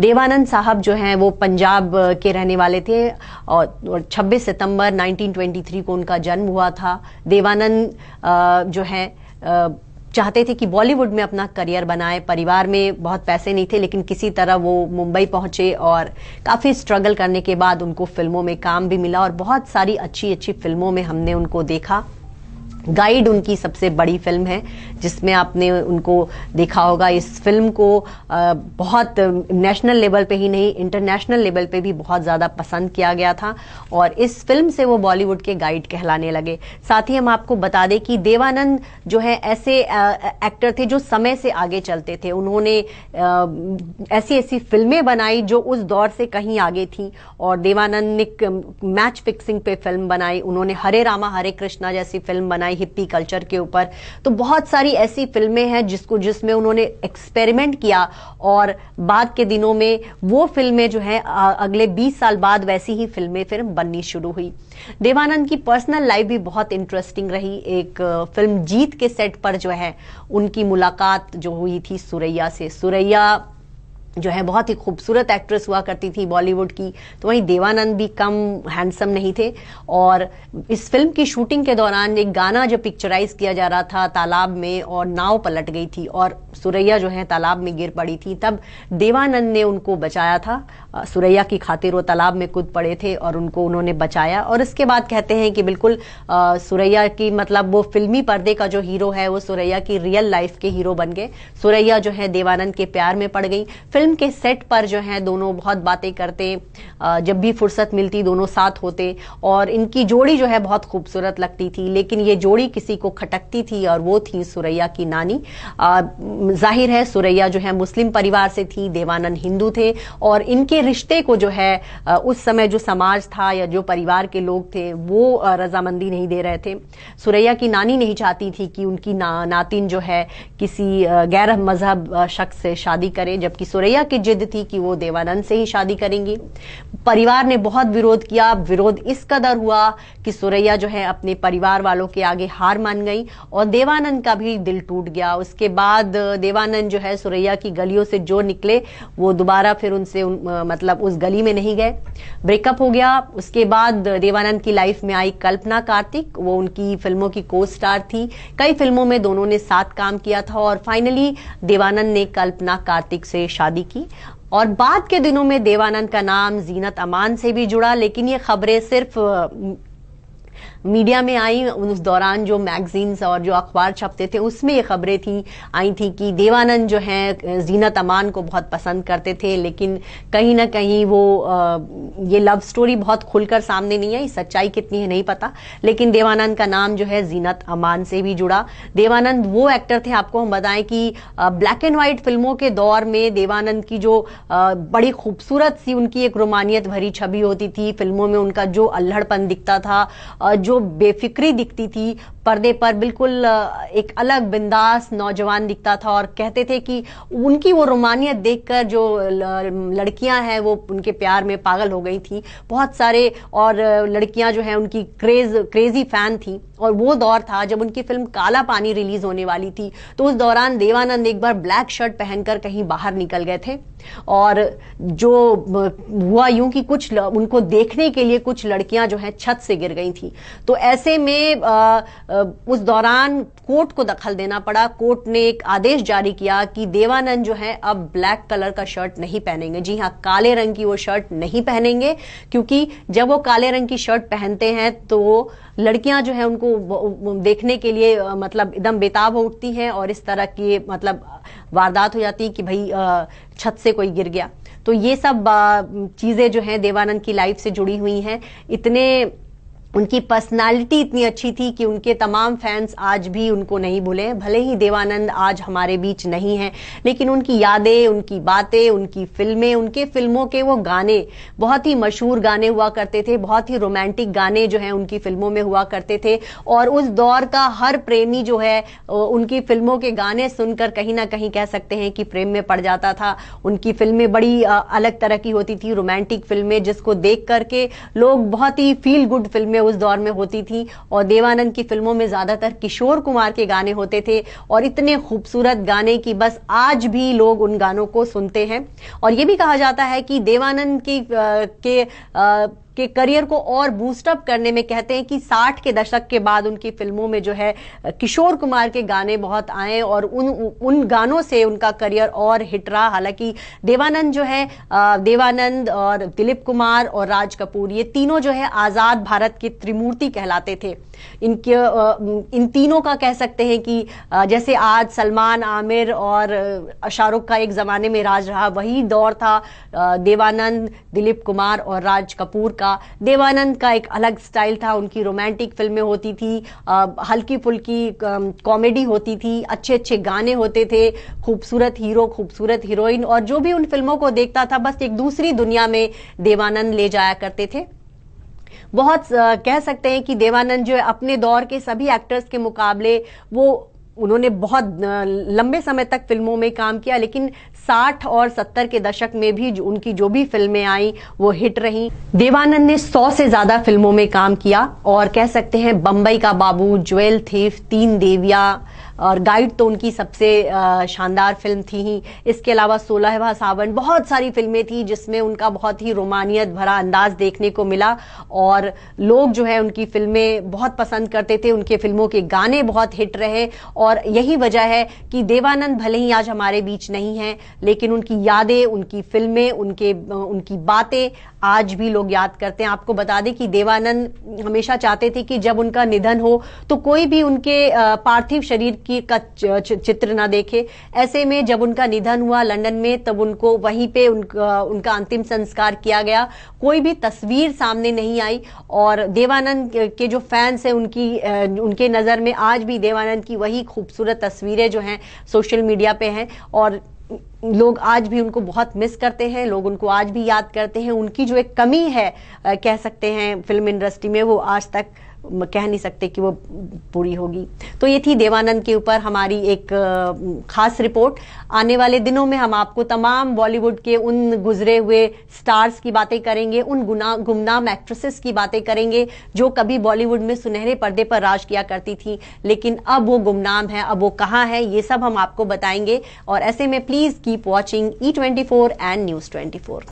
देवानंद साहब जो हैं वो पंजाब के रहने वाले थे और 26 सितंबर 1923 को उनका जन्म हुआ था देवानंद जो हैं चाहते थे कि बॉलीवुड में अपना करियर बनाए परिवार में बहुत पैसे नहीं थे लेकिन किसी तरह वो मुंबई पहुंचे और काफ़ी स्ट्रगल करने के बाद उनको फिल्मों में काम भी मिला और बहुत सारी अच्छी अच्छी फिल्मों में हमने उनको देखा गाइड उनकी सबसे बड़ी फिल्म है जिसमें आपने उनको देखा होगा इस फिल्म को बहुत नेशनल लेवल पे ही नहीं इंटरनेशनल लेवल पे भी बहुत ज़्यादा पसंद किया गया था और इस फिल्म से वो बॉलीवुड के गाइड कहलाने लगे साथ ही हम आपको बता दें कि देवानंद जो है ऐसे एक्टर थे जो समय से आगे चलते थे उन्होंने ऐसी ऐसी फिल्में बनाई जो उस दौर से कहीं आगे थी और देवानंद ने मैच फिक्सिंग पे फिल्म बनाई उन्होंने हरे रामा हरे कृष्णा जैसी फिल्म बनाई हिप्पी कल्चर के ऊपर तो बहुत सारी ऐसी फिल्में हैं जिसको जिसमें उन्होंने एक्सपेरिमेंट किया और बाद के दिनों में वो फिल्में जो हैं अगले 20 साल बाद वैसी ही फिल्में फिर बननी शुरू हुई देवानंद की पर्सनल लाइफ भी बहुत इंटरेस्टिंग रही एक फिल्म जीत के सेट पर जो है उनकी मुलाकात जो हुई थी सुरैया से सुरैया जो है बहुत ही खूबसूरत एक्ट्रेस हुआ करती थी बॉलीवुड की तो वहीं देवानंद भी कम हैंडसम नहीं थे और इस फिल्म की शूटिंग के दौरान एक गाना जो पिक्चराइज किया जा रहा था तालाब में और नाव पलट गई थी और सुरैया जो है तालाब में गिर पड़ी थी तब देवानंद ने उनको बचाया था सुरैया की खातिर वो तालाब में कूद पड़े थे और उनको उन्होंने बचाया और इसके बाद कहते हैं कि बिल्कुल सुरैया की मतलब वो फिल्मी पर्दे का जो हीरो है वो सुरैया की रियल लाइफ के हीरो बन गए सुरैया जो है देवानंद के प्यार में पड़ गई फिल्म फिल्म के सेट पर जो है दोनों बहुत बातें करते जब भी फुर्सत मिलती दोनों साथ होते और इनकी जोड़ी जो है बहुत खूबसूरत लगती थी लेकिन ये जोड़ी किसी को खटकती थी और वो थी सुरैया की नानी जाहिर है सुरैया जो है मुस्लिम परिवार से थी देवानंद हिंदू थे और इनके रिश्ते को जो है उस समय जो समाज था या जो परिवार के लोग थे वो रजामंदी नहीं दे रहे थे सुरैया की नानी नहीं चाहती थी कि उनकी ना, नातिन जो है किसी गैर मजहब शख्स से शादी करे जबकि सुरैया अनुसुईया की जिद थी कि वो देवानंद से ही शादी करेंगी परिवार ने बहुत विरोध किया विरोध इस कदर हुआ कि सुरैया जो है अपने परिवार वालों के आगे हार मान गई और देवानंद का भी दिल टूट गया उसके बाद देवानंद जो है सुरैया की गलियों से जो निकले वो दोबारा फिर उनसे उन, मतलब उस गली में नहीं गए ब्रेकअप हो गया उसके बाद देवानंद की लाइफ में आई कल्पना कार्तिक वो उनकी फिल्मों की को स्टार थी कई फिल्मों में दोनों ने साथ काम किया था और फाइनली देवानंद ने कल्पना कार्तिक से शादी की और बाद के दिनों में देवानंद का नाम जीनत अमान से भी जुड़ा लेकिन ये खबरें सिर्फ मीडिया में आई उस दौरान जो मैगजीन्स और जो अखबार छपते थे उसमें ये खबरें थी आई थी कि देवानंद जो हैं जीनत अमान को बहुत पसंद करते थे लेकिन कहीं ना कहीं वो आ, ये लव स्टोरी बहुत खुलकर सामने नहीं आई सच्चाई कितनी है नहीं पता लेकिन देवानंद का नाम जो है जीनत अमान से भी जुड़ा देवानंद वो एक्टर थे आपको हम बताएं कि ब्लैक एंड व्हाइट फिल्मों के दौर में देवानंद की जो आ, बड़ी खूबसूरत सी उनकी एक रोमानियत भरी छवि होती थी फिल्मों में उनका जो अल्हड़पन दिखता था जो बेफिक्री दिखती थी पर्दे पर बिल्कुल एक अलग बिंदास नौजवान दिखता था और कहते थे कि उनकी वो रोमानियत देखकर जो लड़कियां हैं वो उनके प्यार में पागल हो गई थी बहुत सारे और लड़कियां जो हैं उनकी क्रेज क्रेजी फैन थी और वो दौर था जब उनकी फिल्म काला पानी रिलीज होने वाली थी तो उस दौरान देवानंद एक बार ब्लैक शर्ट पहनकर कहीं बाहर निकल गए थे और जो हुआ यूं कि कुछ उनको देखने के लिए कुछ लड़कियां जो हैं छत से गिर गई थी तो ऐसे में आ, आ, उस दौरान कोर्ट को दखल देना पड़ा कोर्ट ने एक आदेश जारी किया कि देवानंद जो है अब ब्लैक कलर का शर्ट नहीं पहनेंगे जी हाँ काले रंग की वो शर्ट नहीं पहनेंगे क्योंकि जब वो काले रंग की शर्ट पहनते हैं तो लड़कियां जो है उनको देखने के लिए मतलब एकदम बेताब हो उठती हैं और इस तरह की मतलब वारदात हो जाती है कि भाई छत से कोई गिर गया तो ये सब चीज़ें जो हैं देवानंद की लाइफ से जुड़ी हुई हैं इतने उनकी पर्सनालिटी इतनी अच्छी थी कि उनके तमाम फैंस आज भी उनको नहीं भूले भले ही देवानंद आज हमारे बीच नहीं है लेकिन उनकी यादें उनकी बातें उनकी फिल्में उनके फिल्मों के वो गाने बहुत ही मशहूर गाने हुआ करते थे बहुत ही रोमांटिक गाने जो हैं उनकी फिल्मों में हुआ करते थे और उस दौर का हर प्रेमी जो है उनकी फिल्मों के गाने सुनकर कहीं ना कहीं कह सकते हैं कि प्रेम में पड़ जाता था उनकी फिल्में बड़ी अलग तरह की होती थी रोमांटिक फिल्में जिसको देख करके लोग बहुत ही फील गुड फिल्में उस दौर में होती थी और देवानंद की फिल्मों में ज़्यादातर किशोर कुमार के गाने होते थे और इतने खूबसूरत गाने की बस आज भी लोग उन गानों को सुनते हैं और ये भी कहा जाता है कि देवानंद की आ, के आ, के करियर को और बूस्टअप करने में कहते हैं कि साठ के दशक के बाद उनकी फिल्मों में जो है किशोर कुमार के गाने बहुत आए और उन उन गानों से उनका करियर और हिट रहा हालांकि देवानंद जो है देवानंद और दिलीप कुमार और राज कपूर ये तीनों जो है आजाद भारत की त्रिमूर्ति कहलाते थे इनके इन तीनों का कह सकते हैं कि जैसे आज सलमान आमिर और शाहरुख का एक जमाने में राज रहा वही दौर था देवानंद दिलीप कुमार और राज कपूर का का देवानंद का एक अलग स्टाइल था उनकी रोमांटिक फिल्में होती थी हल्की फुल्की कॉमेडी होती थी अच्छे अच्छे गाने होते थे खूबसूरत हीरो खूबसूरत हीरोइन और जो भी उन फिल्मों को देखता था बस एक दूसरी दुनिया में देवानंद ले जाया करते थे बहुत कह सकते हैं कि देवानंद जो है अपने दौर के सभी एक्टर्स के मुकाबले वो उन्होंने बहुत लंबे समय तक फिल्मों में काम किया लेकिन 60 और 70 के दशक में भी जो उनकी जो भी फिल्में आई वो हिट रही देवानंद ने 100 से ज़्यादा फिल्मों में काम किया और कह सकते हैं बम्बई का बाबू ज्वेल थीफ तीन देविया और गाइड तो उनकी सबसे शानदार फिल्म थी ही इसके अलावा सोलहवा सावन बहुत सारी फिल्में थी जिसमें उनका बहुत ही रोमानियत भरा अंदाज देखने को मिला और लोग जो है उनकी फिल्में बहुत पसंद करते थे उनके फिल्मों के गाने बहुत हिट रहे और यही वजह है कि देवानंद भले ही आज हमारे बीच नहीं है लेकिन उनकी यादें उनकी फिल्में उनके उनकी बातें आज भी लोग याद करते हैं आपको बता दें कि देवानंद हमेशा चाहते थे कि जब उनका निधन हो तो कोई भी उनके पार्थिव शरीर की का चित्र ना देखे ऐसे में जब उनका निधन हुआ लंदन में तब उनको वहीं पे उनका उनका अंतिम संस्कार किया गया कोई भी तस्वीर सामने नहीं आई और देवानंद के जो फैंस हैं उनकी उनके नज़र में आज भी देवानंद की वही खूबसूरत तस्वीरें जो हैं सोशल मीडिया पे हैं और लोग आज भी उनको बहुत मिस करते हैं लोग उनको आज भी याद करते हैं उनकी जो एक कमी है कह सकते हैं फिल्म इंडस्ट्री में वो आज तक कह नहीं सकते कि वो पूरी होगी तो ये थी देवानंद के ऊपर हमारी एक खास रिपोर्ट आने वाले दिनों में हम आपको तमाम बॉलीवुड के उन गुजरे हुए स्टार्स की बातें करेंगे उन गुना गुमनाम एक्ट्रेसेस की बातें करेंगे जो कभी बॉलीवुड में सुनहरे पर्दे पर राज किया करती थी लेकिन अब वो गुमनाम है अब वो कहाँ है ये सब हम आपको बताएंगे और ऐसे में please keep watching E twenty and news twenty